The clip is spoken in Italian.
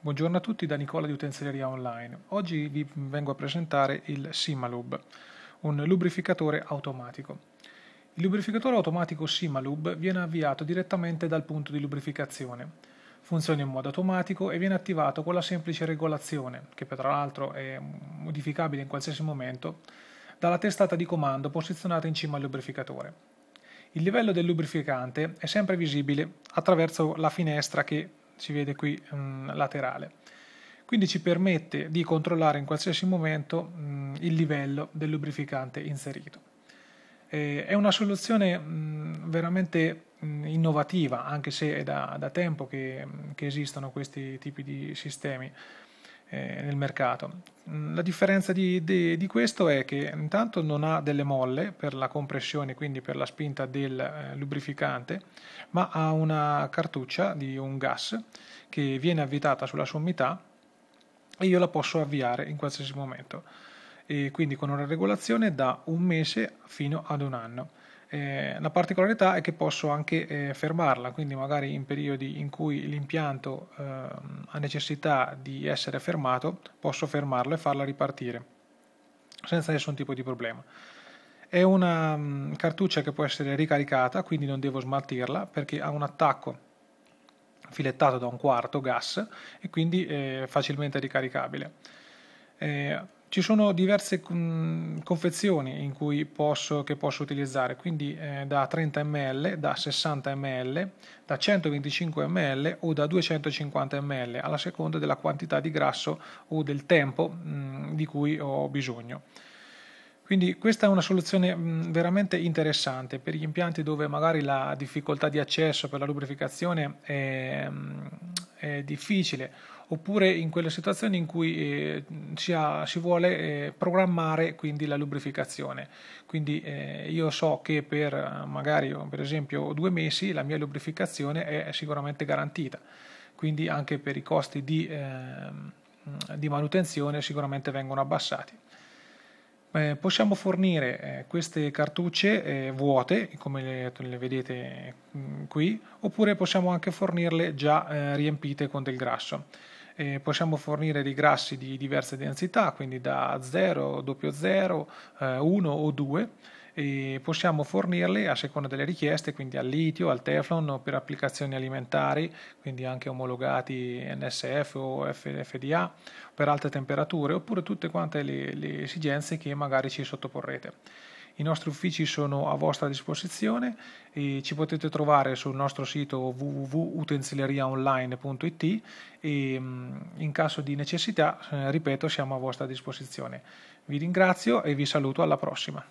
Buongiorno a tutti da Nicola di Utenzeria Online. Oggi vi vengo a presentare il Simalub, un lubrificatore automatico. Il lubrificatore automatico Simalub viene avviato direttamente dal punto di lubrificazione. Funziona in modo automatico e viene attivato con la semplice regolazione, che tra l'altro è modificabile in qualsiasi momento, dalla testata di comando posizionata in cima al lubrificatore. Il livello del lubrificante è sempre visibile attraverso la finestra che si vede qui mh, mm, laterale. Quindi ci permette di controllare in qualsiasi momento mh, mm, il livello del lubrificante inserito. Eh, è una soluzione mh, mm, veramente innovativa, anche se è da, da tempo che, che esistono questi tipi di sistemi. Eh, nel mercato. Mm, la differenza di, di, di, questo è che intanto non ha delle molle per la compressione, quindi per la spinta del eh, lubrificante, ma ha una cartuccia di un gas che viene avvitata sulla sommità e io la posso avviare in qualsiasi momento. E quindi con una regolazione da un mese fino ad un anno. Eh, la particolarità è che posso anche eh, fermarla, quindi magari in periodi in cui l'impianto eh, ha necessità di essere fermato, posso fermarlo e farla ripartire senza nessun tipo di problema. È una mh, mm, cartuccia che può essere ricaricata, quindi non devo smaltirla perché ha un attacco filettato da un quarto gas e quindi è eh, facilmente ricaricabile eh, ci sono diverse mm, confezioni in cui posso, che posso utilizzare, quindi eh, da 30 ml, da 60 ml, da 125 ml o da 250 ml, alla seconda della quantità di grasso o del tempo mh, mm, di cui ho bisogno. Quindi questa è una soluzione mm, veramente interessante per gli impianti dove magari la difficoltà di accesso per la lubrificazione è, eh, difficile oppure in quelle situazioni in cui eh, si, ha, si, vuole eh, programmare quindi la lubrificazione. Quindi eh, io so che per magari per esempio due mesi la mia lubrificazione è sicuramente garantita, quindi anche per i costi di, ehm, di manutenzione sicuramente vengono abbassati eh, possiamo fornire eh, queste cartucce eh, vuote, come le, le vedete mh, mm, qui, oppure possiamo anche fornirle già eh, riempite con del grasso. Eh, possiamo fornire dei grassi di diverse densità, quindi da 0, 00, 1 o 2 e possiamo fornirle a seconda delle richieste, quindi al litio, al teflon per applicazioni alimentari, quindi anche omologati NSF o FDA per alte temperature, oppure tutte quante le, le esigenze che magari ci sottoporrete. I nostri uffici sono a vostra disposizione e ci potete trovare sul nostro sito www.utenzileriaonline.it e mm, in caso di necessità, eh, ripeto, siamo a vostra disposizione. Vi ringrazio e vi saluto alla prossima.